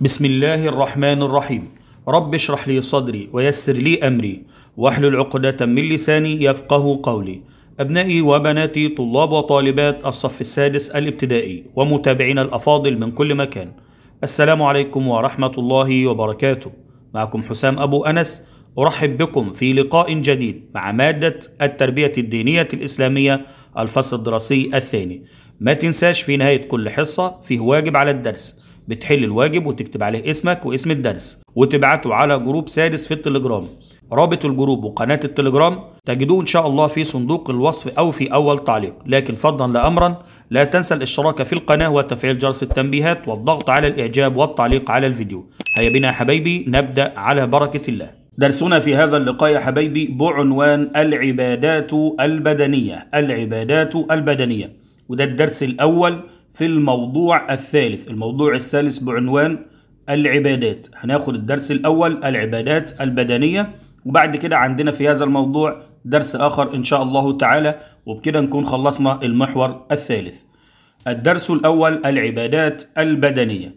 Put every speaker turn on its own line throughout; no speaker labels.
بسم الله الرحمن الرحيم رب اشرح لي صدري ويسر لي أمري واحلل عقدة من لساني يفقه قولي أبنائي وبناتي طلاب وطالبات الصف السادس الابتدائي ومتابعينا الأفاضل من كل مكان السلام عليكم ورحمة الله وبركاته معكم حسام أبو أنس أرحب بكم في لقاء جديد مع مادة التربية الدينية الإسلامية الفصل الدراسي الثاني ما تنساش في نهاية كل حصة فيه واجب على الدرس بتحل الواجب وتكتب عليه اسمك واسم الدرس وتبعته على جروب سادس في التليجرام رابط الجروب وقناة التليجرام تجدوه إن شاء الله في صندوق الوصف أو في أول تعليق لكن فضلا لأمرا لا تنسى الاشتراك في القناة وتفعيل جرس التنبيهات والضغط على الإعجاب والتعليق على الفيديو هيا بنا حبايبي نبدأ على بركة الله درسنا في هذا اللقاء يا حبايبي بعنوان العبادات البدنية العبادات البدنية وده الدرس الأول في الموضوع الثالث الموضوع الثالث بعنوان العبادات هناخد الدرس الأول العبادات البدنية وبعد كده عندنا في هذا الموضوع درس آخر إن شاء الله تعالى وبكده نكون خلصنا المحور الثالث الدرس الأول العبادات البدنية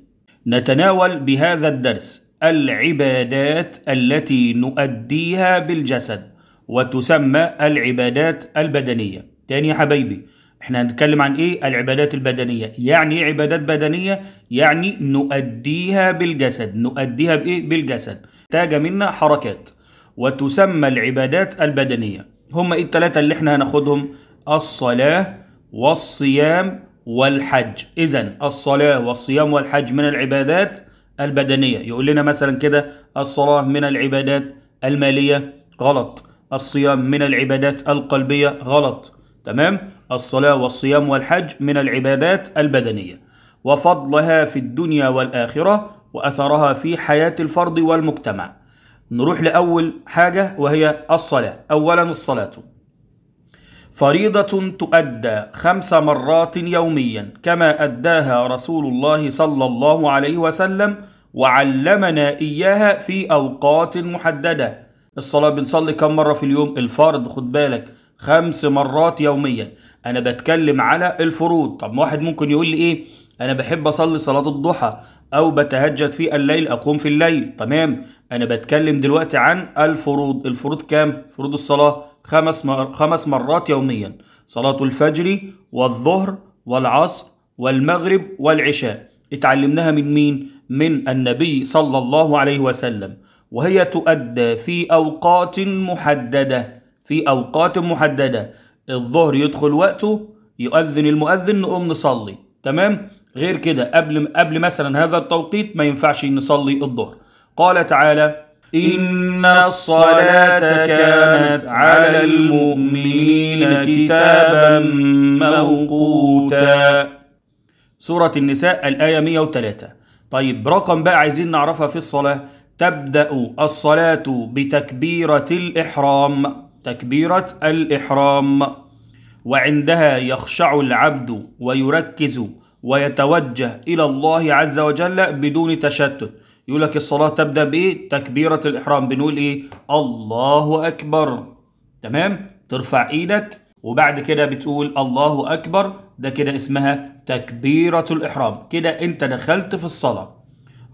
نتناول بهذا الدرس العبادات التي نؤديها بالجسد وتسمى العبادات البدنية تاني يا حبايبي احنا هنتكلم عن ايه العبادات البدنيه يعني ايه عبادات بدنيه يعني نؤديها بالجسد نؤديها بايه بالجسد تاج منا حركات وتسمى العبادات البدنيه هم ايه الثلاثه اللي احنا هناخدهم الصلاه والصيام والحج اذا الصلاه والصيام والحج من العبادات البدنيه يقول لنا مثلا كده الصلاه من العبادات الماليه غلط الصيام من العبادات القلبيه غلط تمام الصلاة والصيام والحج من العبادات البدنية وفضلها في الدنيا والآخرة وأثرها في حياة الفرد والمجتمع نروح لأول حاجة وهي الصلاة أولا الصلاة فريضة تؤدى خمس مرات يوميا كما أداها رسول الله صلى الله عليه وسلم وعلمنا إياها في أوقات محددة الصلاة بنصلي كم مرة في اليوم الفرض خد بالك خمس مرات يوميا انا بتكلم على الفروض طب واحد ممكن يقول لي ايه انا بحب اصلي صلاه الضحى او بتهجد في الليل اقوم في الليل تمام انا بتكلم دلوقتي عن الفروض الفروض كام فروض الصلاه خمس مر... خمس مرات يوميا صلاه الفجر والظهر والعصر والمغرب والعشاء اتعلمناها من مين من النبي صلى الله عليه وسلم وهي تؤدى في اوقات محدده في أوقات محددة الظهر يدخل وقته يؤذن المؤذن نقوم نصلي تمام غير كده قبل قبل مثلا هذا التوقيت ما ينفعش نصلي الظهر قال تعالى إن الصلاة كانت على المؤمنين كتابا موقوتا سورة النساء الآية 103 طيب رقم بقى عايزين نعرفها في الصلاة تبدأ الصلاة بتكبيرة الإحرام تكبيرة الإحرام وعندها يخشع العبد ويركز ويتوجه إلى الله عز وجل بدون تشتت يقول لك الصلاة تبدأ بإيه؟ تكبيرة الإحرام بنقول إيه؟ الله أكبر تمام؟ ترفع إيدك وبعد كده بتقول الله أكبر ده كده اسمها تكبيرة الإحرام كده أنت دخلت في الصلاة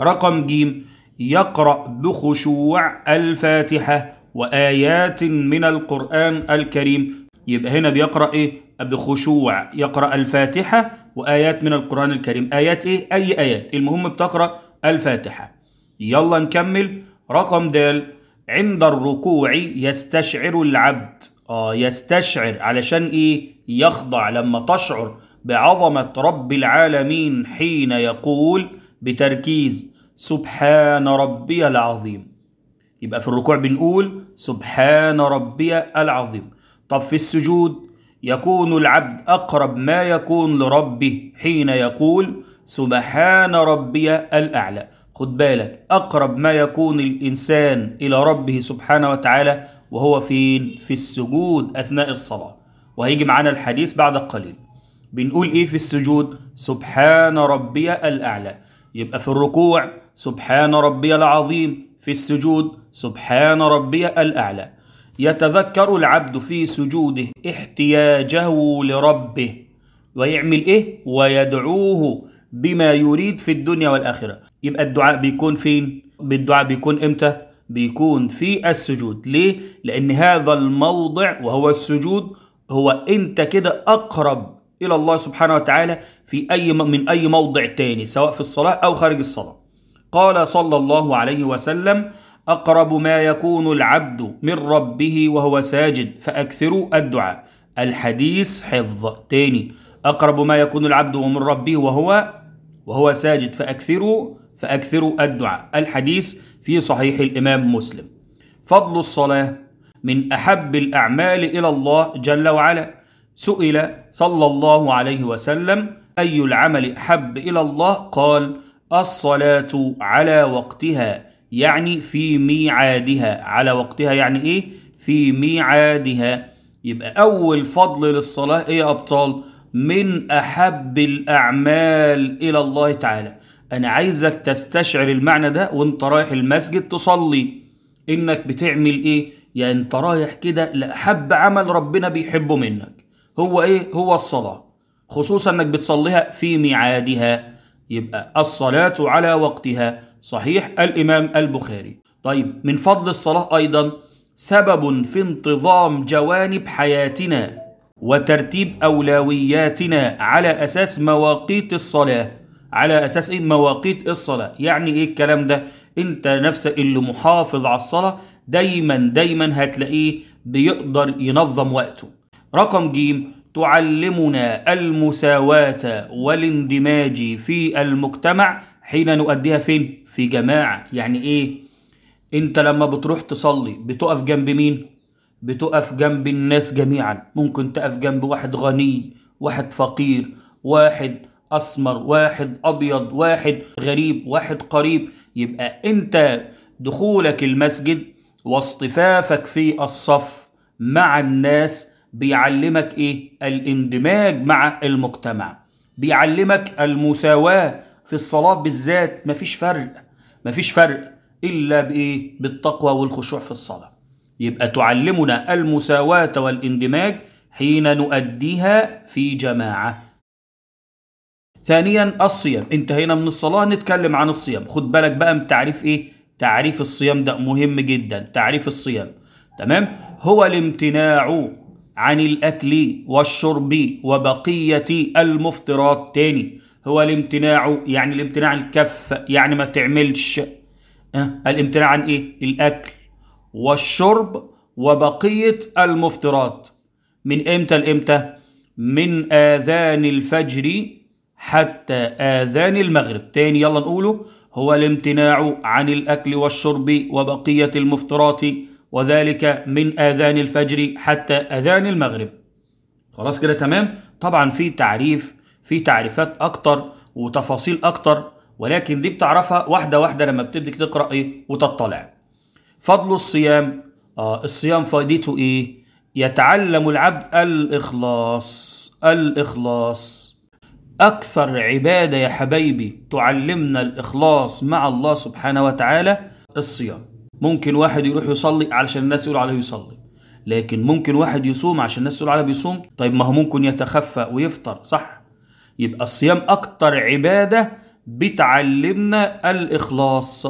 رقم جيم يقرأ بخشوع الفاتحة وآيات من القرآن الكريم يبقى هنا بيقرأ إيه؟ بخشوع يقرأ الفاتحة وآيات من القرآن الكريم آيات إيه؟ أي آيات المهم بتقرأ الفاتحة يلا نكمل رقم د عند الركوع يستشعر العبد آه يستشعر علشان إيه؟ يخضع لما تشعر بعظمة رب العالمين حين يقول بتركيز سبحان ربي العظيم يبقى في الركوع بنقول سبحان ربي العظيم طب في السجود يكون العبد أقرب ما يكون لربه حين يقول سبحان ربي الأعلى خد بالك أقرب ما يكون الإنسان إلى ربه سبحانه وتعالى وهو فين؟ في السجود أثناء الصلاة وهيجي معانا الحديث بعد قليل بنقول إيه في السجود؟ سبحان ربي الأعلى يبقى في الركوع سبحان ربي العظيم في السجود سبحان ربي الأعلى يتذكر العبد في سجوده احتياجه لربه ويعمل إيه؟ ويدعوه بما يريد في الدنيا والآخرة يبقى الدعاء بيكون فين؟ بالدعاء بيكون إمتى؟ بيكون في السجود ليه؟ لأن هذا الموضع وهو السجود هو أنت كده أقرب إلى الله سبحانه وتعالى في أي من أي موضع تاني سواء في الصلاة أو خارج الصلاة قال صلى الله عليه وسلم أقرب ما يكون العبد من ربه وهو ساجد فأكثروا الدعاء الحديث حفظ تاني أقرب ما يكون العبد من ربه وهو وهو ساجد فأكثروا فأكثروا الدعاء الحديث في صحيح الإمام مسلم فضل الصلاة من أحب الأعمال إلى الله جل وعلا سئل صلى الله عليه وسلم أي العمل أحب إلى الله قال الصلاة على وقتها يعني في ميعادها على وقتها يعني إيه؟ في ميعادها يبقى أول فضل للصلاة إيه يا أبطال؟ من أحب الأعمال إلى الله تعالى أنا عايزك تستشعر المعنى ده وأنت رايح المسجد تصلي إنك بتعمل إيه؟ يعني أنت رايح كده لأحب عمل ربنا بيحبه منك هو إيه؟ هو الصلاة خصوصا إنك بتصليها في ميعادها يبقى الصلاة على وقتها صحيح الإمام البخاري طيب من فضل الصلاة أيضا سبب في انتظام جوانب حياتنا وترتيب أولوياتنا على أساس مواقيت الصلاة على أساس إيه مواقيت الصلاة يعني إيه الكلام ده أنت نفسك اللي محافظ على الصلاة دايما دايما هتلاقيه بيقدر ينظم وقته رقم جيم تعلمنا المساواة والاندماج في المجتمع حين نؤديها فين؟ في جماعة يعني إيه؟ أنت لما بتروح تصلي بتقف جنب مين؟ بتقف جنب الناس جميعا ممكن تقف جنب واحد غني واحد فقير واحد أسمر واحد أبيض واحد غريب واحد قريب يبقى أنت دخولك المسجد واصطفافك في الصف مع الناس بيعلمك ايه الاندماج مع المجتمع بيعلمك المساواة في الصلاة بالذات مفيش فرق مفيش فرق إلا بإيه؟ بالتقوى والخشوع في الصلاة يبقى تعلمنا المساواة والاندماج حين نؤديها في جماعة ثانيا الصيام انتهينا من الصلاة نتكلم عن الصيام خد بالك بقى من تعريف ايه تعريف الصيام ده مهم جدا تعريف الصيام تمام هو الامتناع عن الأكل والشرب وبقية المفطرات تاني هو الامتناع يعني الامتناع عن الكف يعني ما تعملش أه؟ الامتناع عن ايه الأكل والشرب وبقية المفطرات من امتى لامتى من آذان الفجر حتى آذان المغرب تاني يلا نقوله هو الامتناع عن الأكل والشرب وبقية المفطرات وذلك من اذان الفجر حتى اذان المغرب خلاص كده تمام طبعا في تعريف في تعريفات اكتر وتفاصيل اكتر ولكن دي بتعرفها واحده واحده لما بتبدك تقرا ايه وتطلع فضل الصيام آه الصيام فائدته ايه يتعلم العبد الاخلاص الاخلاص اكثر عباده يا حبايبي تعلمنا الاخلاص مع الله سبحانه وتعالى الصيام ممكن واحد يروح يصلي علشان الناس يقولوا عليه يصلي لكن ممكن واحد يصوم عشان الناس تقول عليه بيصوم طيب ما هو ممكن يتخفى ويفطر صح يبقى الصيام اكتر عباده بتعلمنا الاخلاص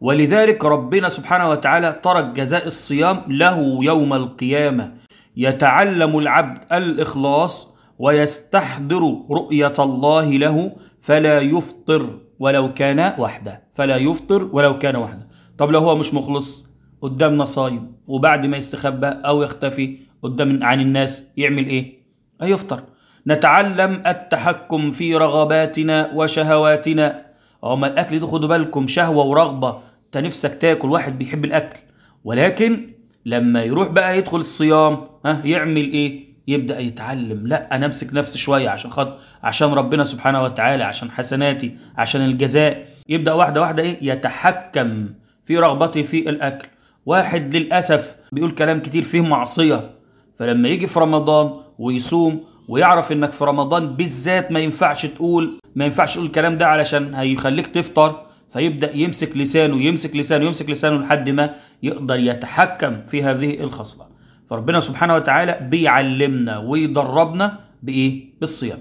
ولذلك ربنا سبحانه وتعالى ترك جزاء الصيام له يوم القيامه يتعلم العبد الاخلاص ويستحضر رؤيه الله له فلا يفطر ولو كان وحده فلا يفطر ولو كان وحده طب لو هو مش مخلص قدامنا صايم وبعد ما يستخبى او يختفي قدام عن الناس يعمل ايه هيفطر نتعلم التحكم في رغباتنا وشهواتنا هما الاكل ده خدوا بالكم شهوه ورغبه انت نفسك تاكل واحد بيحب الاكل ولكن لما يروح بقى يدخل الصيام ها يعمل ايه يبدا يتعلم لا انا امسك نفسي شويه عشان خاطر عشان ربنا سبحانه وتعالى عشان حسناتي عشان الجزاء يبدا واحده واحده ايه يتحكم في رغبته في الأكل واحد للأسف بيقول كلام كتير فيه معصية فلما يجي في رمضان ويصوم ويعرف انك في رمضان بالذات ما ينفعش تقول ما ينفعش تقول الكلام ده علشان هيخليك تفطر فيبدا يمسك لسانه يمسك لسانه يمسك لسانه لحد ما يقدر يتحكم في هذه الخصله فربنا سبحانه وتعالى بيعلمنا ويدربنا بايه بالصيام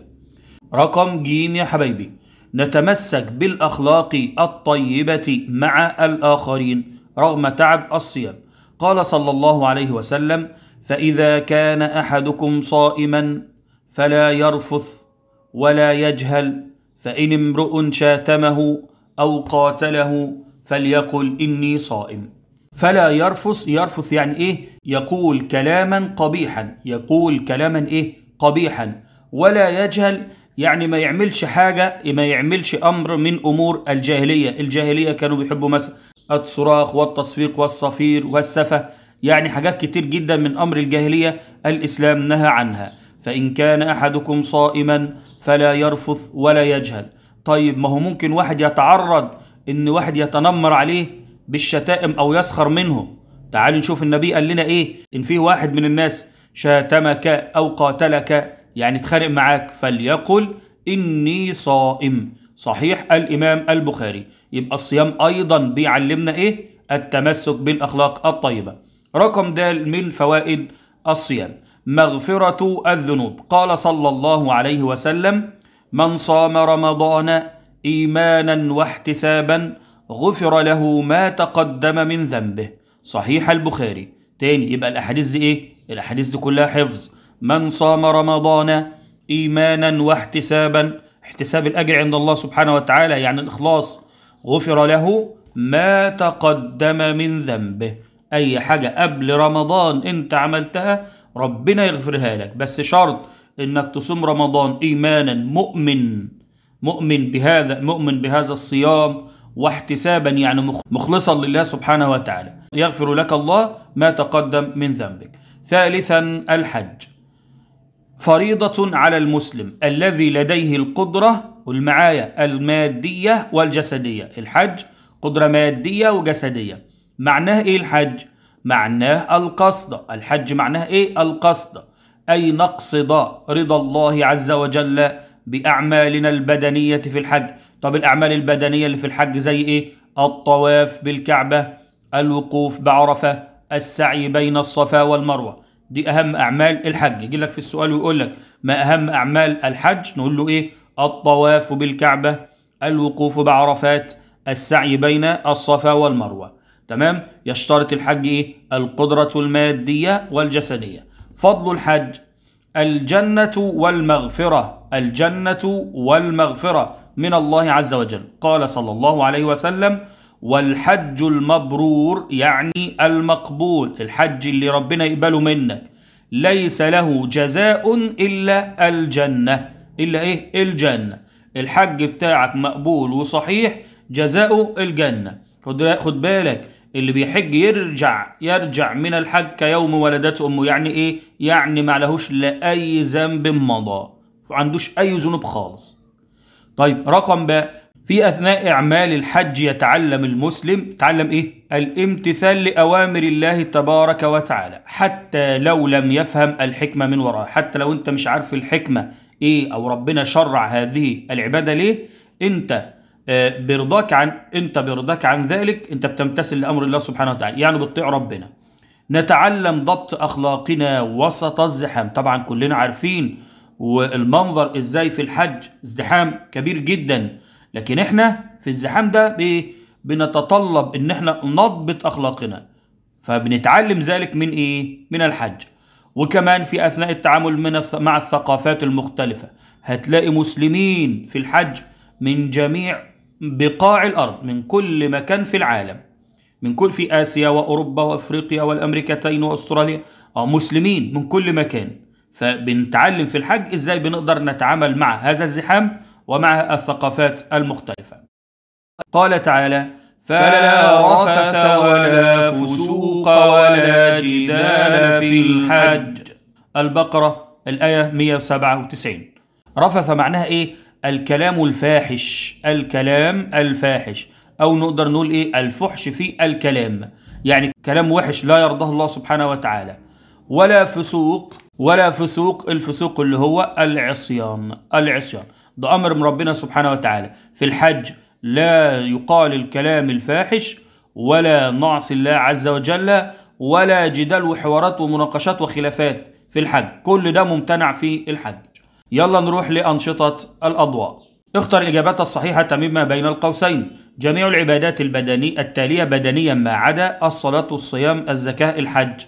رقم جيم يا حبايبي نتمسك بالأخلاق الطيبة مع الآخرين رغم تعب الصيام قال صلى الله عليه وسلم فإذا كان أحدكم صائما فلا يرفث ولا يجهل فإن امرؤ شاتمه أو قاتله فليقل إني صائم فلا يرفث يرفث يعني إيه يقول كلاما قبيحا يقول كلاما إيه قبيحا ولا يجهل يعني ما يعملش حاجة ما يعملش أمر من أمور الجاهلية الجاهلية كانوا بيحبوا مثلا الصراخ والتصفيق والصفير والسفة يعني حاجات كتير جدا من أمر الجاهلية الإسلام نهى عنها فإن كان أحدكم صائما فلا يرفث ولا يجهل طيب ما هو ممكن واحد يتعرض إن واحد يتنمر عليه بالشتائم أو يسخر منه تعالوا نشوف النبي قال لنا إيه إن فيه واحد من الناس شاتمك أو قاتلك يعني اتخانق معاك فليقل إني صائم صحيح الإمام البخاري يبقى الصيام أيضا بيعلمنا إيه؟ التمسك بالأخلاق الطيبة رقم د من فوائد الصيام مغفرة الذنوب قال صلى الله عليه وسلم من صام رمضان إيمانا واحتسابا غفر له ما تقدم من ذنبه صحيح البخاري تاني يبقى الأحاديث دي إيه؟ الأحاديث دي كلها حفظ من صام رمضان إيمانا واحتسابا احتساب الأجر عند الله سبحانه وتعالى يعني الإخلاص غفر له ما تقدم من ذنبه أي حاجة قبل رمضان أنت عملتها ربنا يغفرها لك بس شرط أنك تصوم رمضان إيمانا مؤمن مؤمن بهذا مؤمن بهذا الصيام واحتسابا يعني مخلصا لله سبحانه وتعالى يغفر لك الله ما تقدم من ذنبك ثالثا الحج فريضة على المسلم الذي لديه القدرة قل معايا المادية والجسدية الحج قدرة مادية وجسدية معناه ايه الحج؟ معناه القصد الحج معناه ايه؟ القصد أي نقصد رضا الله عز وجل بأعمالنا البدنية في الحج طب الأعمال البدنية اللي في الحج زي ايه؟ الطواف بالكعبة الوقوف بعرفة السعي بين الصفا والمروة دي اهم اعمال الحج يجي لك في السؤال ويقول لك ما اهم اعمال الحج نقول له ايه الطواف بالكعبه الوقوف بعرفات السعي بين الصفا والمروه تمام يشترط الحج ايه القدره الماديه والجسديه فضل الحج الجنه والمغفره الجنه والمغفره من الله عز وجل قال صلى الله عليه وسلم والحج المبرور يعني المقبول الحج اللي ربنا يقبله منك ليس له جزاء إلا الجنة إلا إيه؟ الجنة الحج بتاعك مقبول وصحيح جزاؤه الجنة خد بالك اللي بيحج يرجع يرجع من الحج كيوم ولدته أمه يعني إيه؟ يعني ما لهوش لأي ذنب مضى ما عندوش أي ذنوب خالص طيب رقم بقى في أثناء أعمال الحج يتعلم المسلم يتعلم إيه؟ الامتثال لأوامر الله تبارك وتعالى حتى لو لم يفهم الحكمة من وراها حتى لو أنت مش عارف الحكمة إيه أو ربنا شرع هذه العبادة ليه أنت آه، برضاك عن أنت برضاك عن ذلك أنت بتمتثل لأمر الله سبحانه وتعالى يعني بتطيع ربنا نتعلم ضبط أخلاقنا وسط الزحام طبعا كلنا عارفين والمنظر إزاي في الحج ازدحام كبير جداً لكن احنا في الزحام ده بنتطلب ان احنا نضبط اخلاقنا فبنتعلم ذلك من ايه من الحج وكمان في اثناء التعامل من مع الثقافات المختلفه هتلاقي مسلمين في الحج من جميع بقاع الارض من كل مكان في العالم من كل في اسيا واوروبا وافريقيا والامريكتين واستراليا او آه، مسلمين من كل مكان فبنتعلم في الحج ازاي بنقدر نتعامل مع هذا الزحام ومعها الثقافات المختلفة قال تعالى فلا رفث ولا فسوق ولا جدال في الحج البقرة الآية 197 رفث معناها إيه؟ الكلام الفاحش الكلام الفاحش أو نقدر نقول إيه؟ الفحش في الكلام يعني كلام وحش لا يرضاه الله سبحانه وتعالى ولا فسوق ولا فسوق الفسوق اللي هو العصيان العصيان ده أمر من ربنا سبحانه وتعالى في الحج لا يقال الكلام الفاحش ولا نعصي الله عز وجل ولا جدال وحوارات ومناقشات وخلافات في الحج كل ده ممتنع في الحج يلا نروح لأنشطة الأضواء اختر الإجابات الصحيحة مما بين القوسين جميع العبادات البدني التالية بدنيا ما عدا الصلاة والصيام الزكاة الحج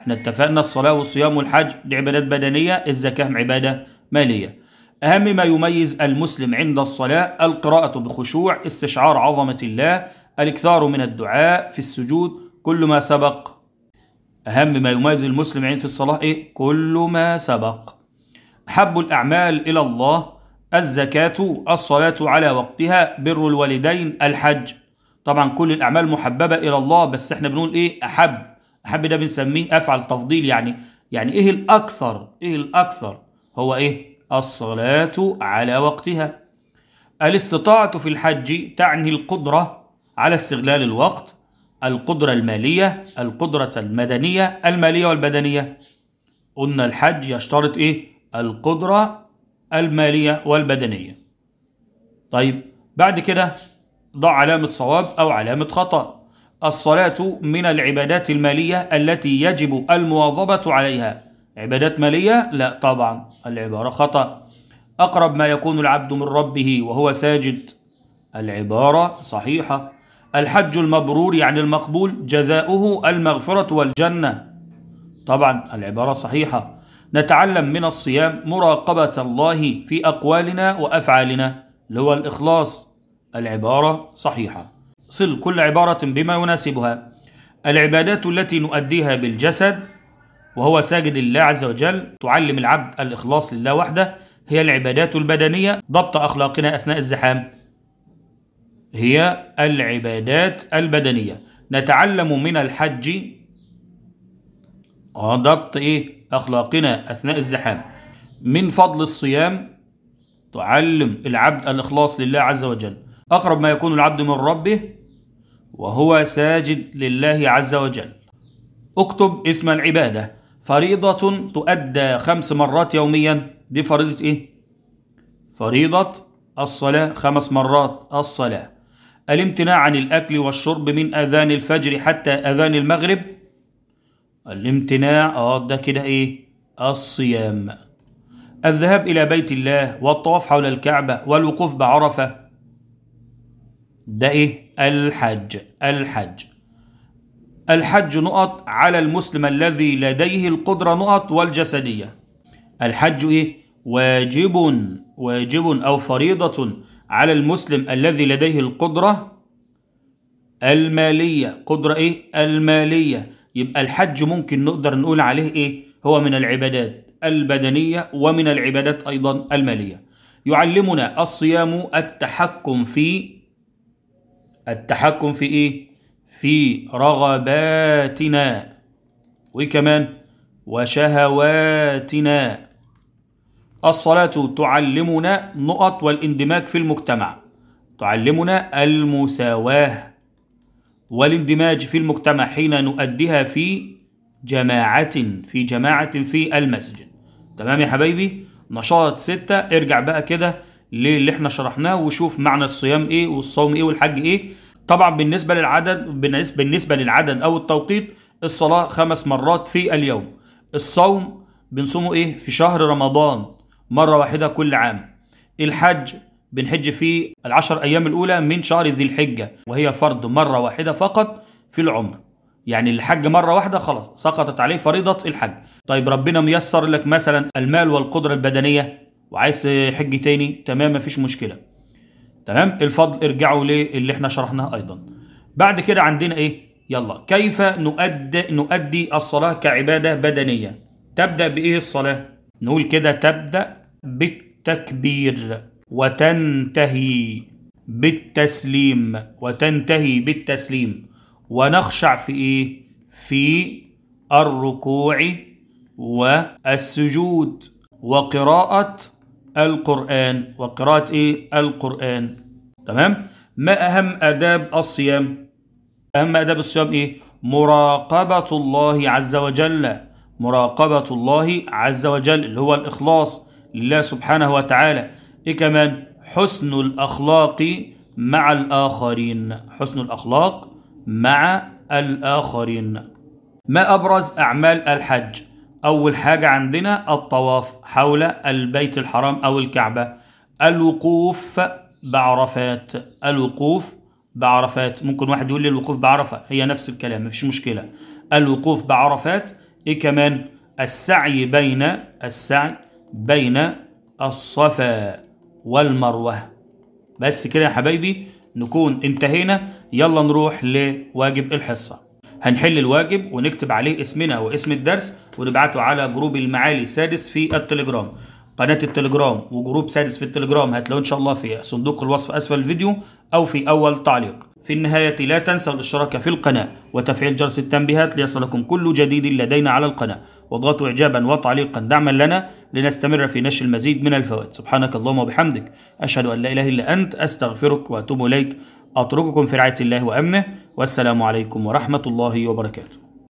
احنا اتفقنا الصلاة والصيام والحج دي عبادات بدنية الزكاة عبادة مالية أهم ما يميز المسلم عند الصلاة القراءة بخشوع استشعار عظمة الله الإكثار من الدعاء في السجود كل ما سبق أهم ما يميز المسلم عند في الصلاة إيه؟ كل ما سبق أحب الأعمال إلى الله الزكاة الصلاة على وقتها بر الوالدين الحج طبعا كل الأعمال محببة إلى الله بس احنا بنقول إيه أحب أحب ده بنسميه أفعل تفضيل يعني يعني إيه الأكثر إيه الأكثر هو إيه الصلاة على وقتها الاستطاعة في الحج تعني القدرة على استغلال الوقت القدرة المالية القدرة المدنية المالية والبدنية قلنا الحج يشترط إيه؟ القدرة المالية والبدنية طيب بعد كده ضع علامة صواب أو علامة خطأ الصلاة من العبادات المالية التي يجب المواظبة عليها عبادات مالية؟ لا طبعا العبارة خطأ أقرب ما يكون العبد من ربه وهو ساجد العبارة صحيحة الحج المبرور يعني المقبول جزاؤه المغفرة والجنة طبعا العبارة صحيحة نتعلم من الصيام مراقبة الله في أقوالنا وأفعالنا اللي هو الإخلاص العبارة صحيحة صل كل عبارة بما يناسبها العبادات التي نؤديها بالجسد وهو ساجد لله عز وجل تعلم العبد الإخلاص لله وحده هي العبادات البدنية ضبط أخلاقنا أثناء الزحام هي العبادات البدنية نتعلم من الحج آه، ضبط إيه أخلاقنا أثناء الزحام من فضل الصيام تعلم العبد الإخلاص لله عز وجل أقرب ما يكون العبد من ربه وهو ساجد لله عز وجل اكتب اسم العبادة فريضة تؤدى خمس مرات يوميا دي فريضة إيه؟ فريضة الصلاة خمس مرات الصلاة الامتناع عن الأكل والشرب من أذان الفجر حتى أذان المغرب الامتناع اه ده كده إيه؟ الصيام الذهاب إلى بيت الله والطواف حول الكعبة والوقوف بعرفة ده إيه؟ الحج الحج الحج نقط على المسلم الذي لديه القدرة نقط والجسدية الحج إيه؟ واجب واجب أو فريضة على المسلم الذي لديه القدرة المالية قدرة إيه؟ المالية يبقى الحج ممكن نقدر نقول عليه إيه؟ هو من العبادات البدنية ومن العبادات أيضا المالية يعلمنا الصيام التحكم في التحكم في إيه؟ في رغباتنا وكمان وشهواتنا الصلاة تعلمنا نقط والاندماج في المجتمع تعلمنا المساواة والاندماج في المجتمع حين نؤديها في جماعة في جماعة في المسجد تمام يا حبايبي نشاط ستة ارجع بقى كده للي احنا شرحناه وشوف معنى الصيام ايه والصوم ايه والحج ايه طبعا بالنسبة للعدد بالنسبة للعدد أو التوقيت الصلاة خمس مرات في اليوم الصوم بنصومه إيه في شهر رمضان مرة واحدة كل عام الحج بنحج في العشر أيام الأولى من شهر ذي الحجة وهي فرض مرة واحدة فقط في العمر يعني الحج مرة واحدة خلاص سقطت عليه فريضة الحج طيب ربنا ميسر لك مثلا المال والقدرة البدنية وعايز حج تاني تمام مفيش مشكلة تمام الفضل ارجعوا للي احنا شرحناه ايضا بعد كده عندنا ايه يلا كيف نؤدي نؤدي الصلاه كعباده بدنيه تبدا بايه الصلاه نقول كده تبدا بالتكبير وتنتهي بالتسليم وتنتهي بالتسليم ونخشع في ايه في الركوع والسجود وقراءه القرآن وقراءة إيه؟ القرآن تمام ما أهم أداب الصيام أهم أداب الصيام إيه مراقبة الله عز وجل مراقبة الله عز وجل اللي هو الإخلاص لله سبحانه وتعالى إيه كمان حسن الأخلاق مع الآخرين حسن الأخلاق مع الآخرين ما أبرز أعمال الحج أول حاجة عندنا الطواف حول البيت الحرام أو الكعبة الوقوف بعرفات الوقوف بعرفات ممكن واحد يقول لي الوقوف بعرفة هي نفس الكلام مفيش مشكلة الوقوف بعرفات إيه كمان السعي بين السعي بين الصفا والمروة بس كده يا حبايبي نكون انتهينا يلا نروح لواجب الحصه هنحل الواجب ونكتب عليه اسمنا واسم الدرس ونبعته على جروب المعالي سادس في التليجرام قناة التليجرام وجروب سادس في التليجرام هتلاقوه إن شاء الله في صندوق الوصف أسفل الفيديو أو في أول تعليق في النهاية لا تنسى الاشتراك في القناة وتفعيل جرس التنبيهات ليصلكم كل جديد لدينا على القناة واضغطوا إعجابا وتعليقا دعما لنا لنستمر في نشر المزيد من الفوائد سبحانك اللهم وبحمدك أشهد أن لا إله إلا أنت أستغفرك وأتوب إليك أترككم في رعاية الله وأمنه والسلام عليكم ورحمة الله وبركاته